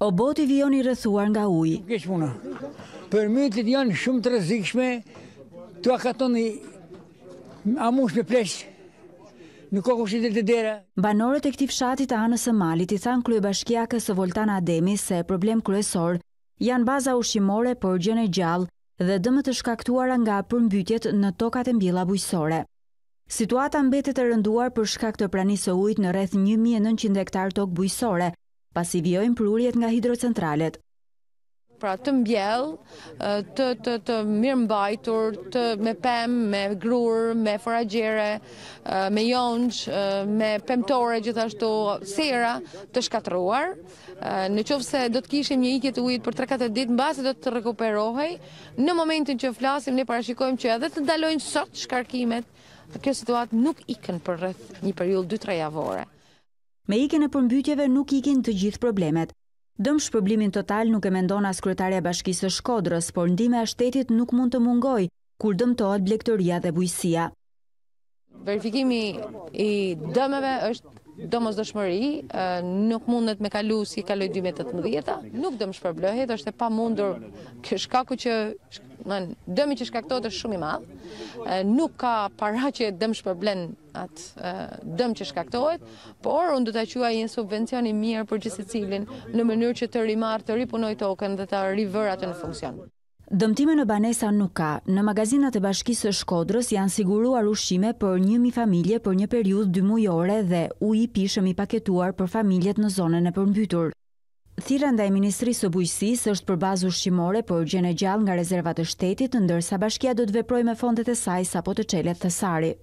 O po boti vion i rëthuar nga uj. Nuk Për janë shumë të rëzikshme, të akaton i amush me pleqë. Në kokë të dera. Banorët e këtif shatit a anës e malit i thanë klujë bashkja kësë Voltana Ademi se problem kryesor janë baza ushqimore për gjene gjallë dhe dëmë të shkaktuara nga përmbytjet në tokat e mbila bujësore. Situata mbetet e rënduar për shkakt të pranisë ujt në rreth 1900 hektar tokë bujësore, pasi vjojnë prurjet nga hidrocentralet. Pra të mbjell, të, të, të mirë mbajtur, të me pem, me grur, me foragjere, me jonç, me pemtore gjithashtu, sera të shkatruar. Në qovë se do të kishim një ikit ujit për 3-4 ditë, në base do të rekuperohej. Në momentin që flasim, ne parashikojmë që edhe të dalojnë sot shkarkimet, kjo situatë nuk ikën për rrëth një periull 2-3 javore. Me ikën e përmbytjeve nuk ikin të gjithë problemet. Dëm shpërblimin total nuk e mendon as kryetaria bashkisë shkodrës, por ndime a shtetit nuk mund të mungoj, kur dëmtohet blektoria dhe bujësia verifikimi i dëmeve është domës dëshmëri, nuk mundet me kalu si kaloj 2018-a, nuk dëmë shpërblëhet, është e pa mundur këshkaku që dëmi që shkaktot është shumë i madhë, nuk ka para që dëmë shpërblen atë dëmë që shkaktohet, por unë du të quaj një subvencion i mirë për gjithë cilin në mënyrë që të rimarë, të ripunoj token dhe të rivër atë në funksion. Dëmtime në Banesa nuk ka. Në magazinat e bashkisë shkodrës janë siguruar ushqime për njëmi familje për një periud dy mujore dhe u i pishëm i paketuar për familjet në zonën e përmbytur. Thirënda e Ministrisë së Bujqësisë është për bazë ushqimore për gjene gjallë nga rezervat e shtetit, ndërsa bashkia do të veproj me fondet e saj sa po të qelet të sari.